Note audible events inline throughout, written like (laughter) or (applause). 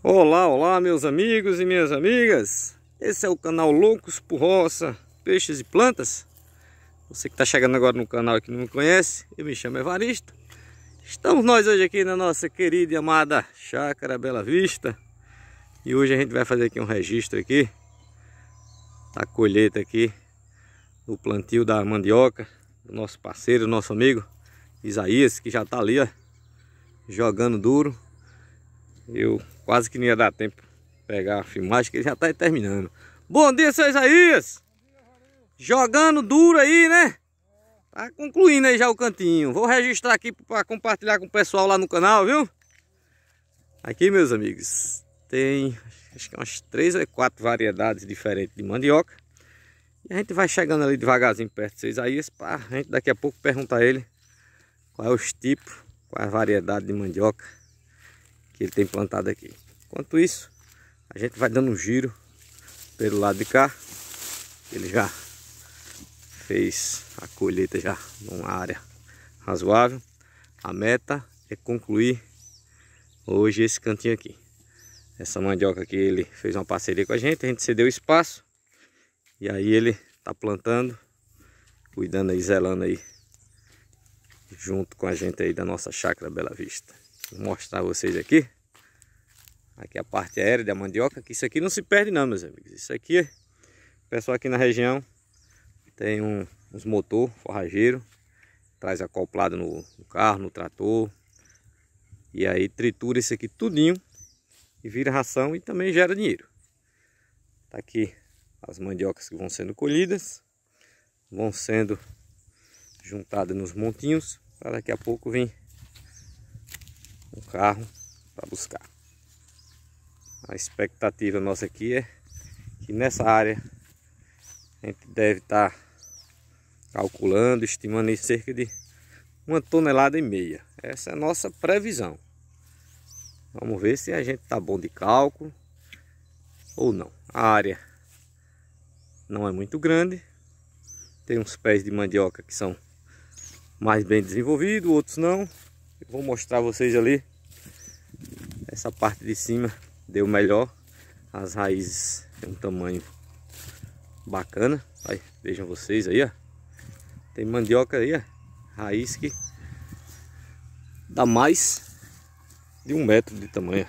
Olá, olá meus amigos e minhas amigas Esse é o canal Loucos por Roça, Peixes e Plantas Você que está chegando agora no canal e que não me conhece, eu me chamo Evaristo Estamos nós hoje aqui na nossa querida e amada Chácara Bela Vista E hoje a gente vai fazer aqui um registro aqui Da colheita aqui Do plantio da mandioca Do nosso parceiro, nosso amigo Isaías, que já está ali ó Jogando duro eu quase que não ia dar tempo pegar a filmagem, que ele já tá terminando. Bom dia, seu Isaías! Jogando duro aí, né? Tá concluindo aí já o cantinho. Vou registrar aqui para compartilhar com o pessoal lá no canal, viu? Aqui, meus amigos, tem acho que é umas três ou quatro variedades diferentes de mandioca. E a gente vai chegando ali devagarzinho perto de vocês aí, para a gente daqui a pouco perguntar a ele qual é os tipos, qual é a variedade de mandioca que ele tem plantado aqui. Enquanto isso, a gente vai dando um giro pelo lado de cá. Ele já fez a colheita já numa área razoável. A meta é concluir hoje esse cantinho aqui. Essa mandioca aqui ele fez uma parceria com a gente, a gente cedeu espaço. E aí ele tá plantando, cuidando aí, zelando aí junto com a gente aí da nossa chácara Bela Vista. Vou mostrar a vocês aqui. Aqui a parte aérea da mandioca, que isso aqui não se perde não, meus amigos. Isso aqui, o pessoal aqui na região tem um, uns motor forrageiro, traz acoplado no, no carro, no trator. E aí tritura isso aqui tudinho e vira ração e também gera dinheiro. Tá aqui as mandiocas que vão sendo colhidas, vão sendo juntadas nos montinhos para daqui a pouco vir um carro para buscar. A expectativa nossa aqui é que nessa área a gente deve estar tá calculando, estimando em cerca de uma tonelada e meia. Essa é a nossa previsão. Vamos ver se a gente está bom de cálculo ou não. A área não é muito grande. Tem uns pés de mandioca que são mais bem desenvolvidos, outros não. Vou mostrar vocês ali. Essa parte de cima deu melhor. As raízes têm um tamanho bacana. Aí, vejam vocês aí, ó. Tem mandioca aí, ó. Raiz que dá mais de um metro de tamanho.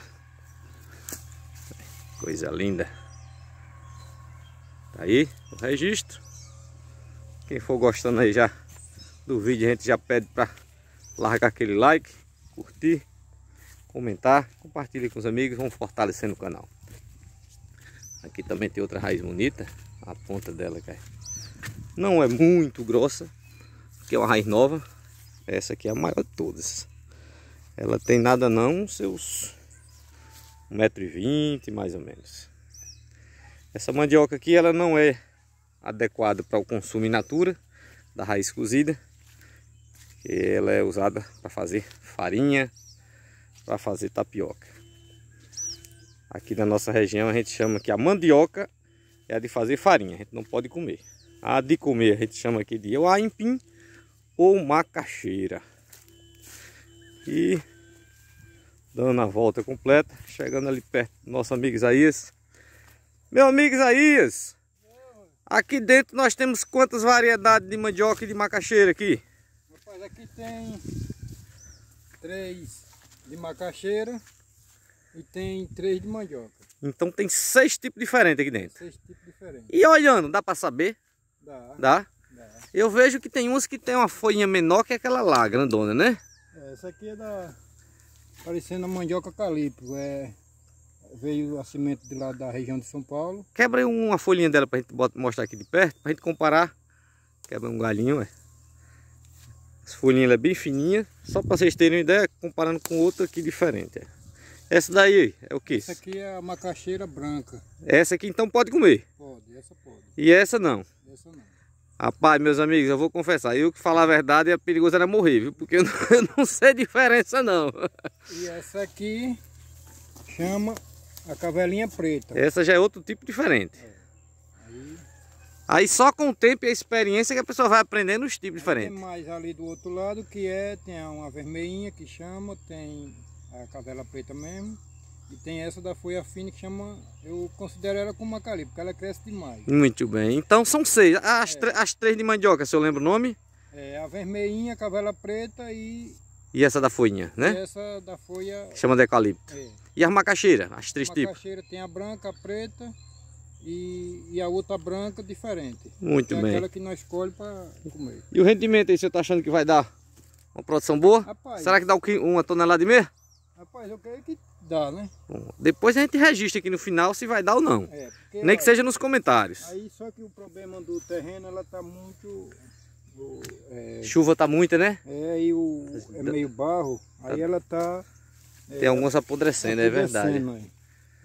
Coisa linda. Tá aí o registro. Quem for gostando aí já do vídeo, a gente já pede para largar aquele like, curtir, comentar, compartilhe com os amigos, vamos fortalecendo o canal. Aqui também tem outra raiz bonita, a ponta dela cara. É, não é muito grossa, que é uma raiz nova, essa aqui é a maior de todas. Ela tem nada não, seus 1,20m mais ou menos. Essa mandioca aqui ela não é adequada para o consumo in natura, da raiz cozida, que ela é usada para fazer farinha, para fazer tapioca. Aqui na nossa região a gente chama que a mandioca é a de fazer farinha, a gente não pode comer. A de comer a gente chama aqui de ou aipim ou macaxeira. E dando a volta completa, chegando ali perto do nosso amigo Isaías. Meu amigo Isaías, aqui dentro nós temos quantas variedades de mandioca e de macaxeira aqui? Mas aqui tem três de macaxeira e tem três de mandioca. Então tem seis tipos diferentes aqui dentro. Seis tipos diferentes. E olhando, dá para saber? Dá. Dá? Dá. Eu vejo que tem uns que tem uma folhinha menor que aquela lá, grandona, né? É, essa aqui é da... parecendo a mandioca calipro. É... Veio a cimento de lá da região de São Paulo. Quebra uma folhinha dela para a gente mostrar aqui de perto, para a gente comparar. Quebra um galinho, é. As folhinhas é bem fininha. Só para vocês terem uma ideia, comparando com outra aqui diferente. É. Essa daí é o que? Essa aqui é a macaxeira branca. Essa aqui então pode comer? Pode, essa pode. E essa não? Essa não. Rapaz, meus amigos, eu vou confessar, eu que falar a verdade é perigoso era morrer, viu? Porque eu (laughs) não, eu não sei diferença não. E essa aqui chama a cavelinha preta. Essa já é outro tipo diferente. É. Aí só com o tempo e a experiência que a pessoa vai aprendendo os tipos diferentes. Tem mais ali do outro lado que é, tem uma vermelhinha que chama, tem a cadela preta mesmo. E tem essa da folha fina que chama, eu considero ela como macali, porque ela cresce demais. Muito bem, então são seis. Ah, as, é. as três de mandioca, se eu lembro o nome? É, a vermelhinha, a cavela preta e... E essa da folhinha, né? E essa da folha... Chama de eucalipto. É. E as macaxeiras, as três tipos? A macaxeira tem a branca, a preta e, e, a outra branca diferente. Muito é bem. aquela que nós escolhemos para comer. E o rendimento aí, você está achando que vai dar uma produção boa? Rapaz, Será que dá uma tonelada e meia? Rapaz, eu creio que dá, né? Bom, depois a gente registra aqui no final se vai dar ou não. É, Nem que seja nos comentários. Aí só que o problema do terreno, ela está muito... É, Chuva está muita, né? É, e o, é meio barro, aí ela está... Tem é, algumas apodrecendo, apodrecendo, é verdade.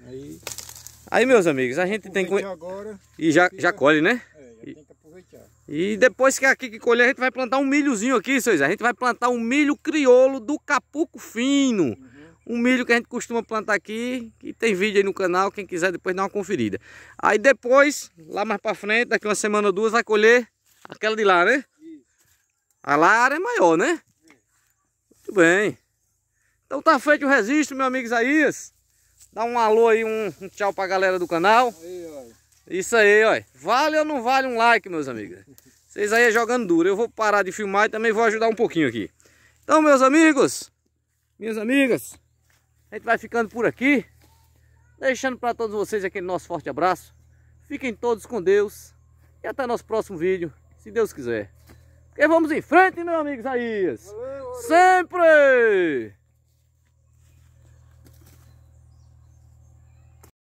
Aí. aí Aí, meus amigos, a gente tem que... Agora, e já, fica... já colhe, né? É, já tem que aproveitar. E depois que aqui que colher, a gente vai plantar um milhozinho aqui, seus. A gente vai plantar um milho criolo do capuco fino. Uhum. Um milho que a gente costuma plantar aqui. E tem vídeo aí no canal, quem quiser depois dar uma conferida. Aí depois, lá mais pra frente, daqui uma semana ou duas, vai colher aquela de lá, né? Isso. A lá a área é maior, né? Sim. Muito bem. Então tá feito o registro, meus amigos Isaías. Dá um alô aí, um, um tchau pra galera do canal. Aí, Isso aí, ó. Vale ou não vale um like, meus amigos? Vocês aí é jogando duro. Eu vou parar de filmar e também vou ajudar um pouquinho aqui. Então, meus amigos, minhas amigas, a gente vai ficando por aqui. Deixando para todos vocês aquele nosso forte abraço. Fiquem todos com Deus. E até nosso próximo vídeo, se Deus quiser. Porque vamos em frente, meus amigos aí. Sempre!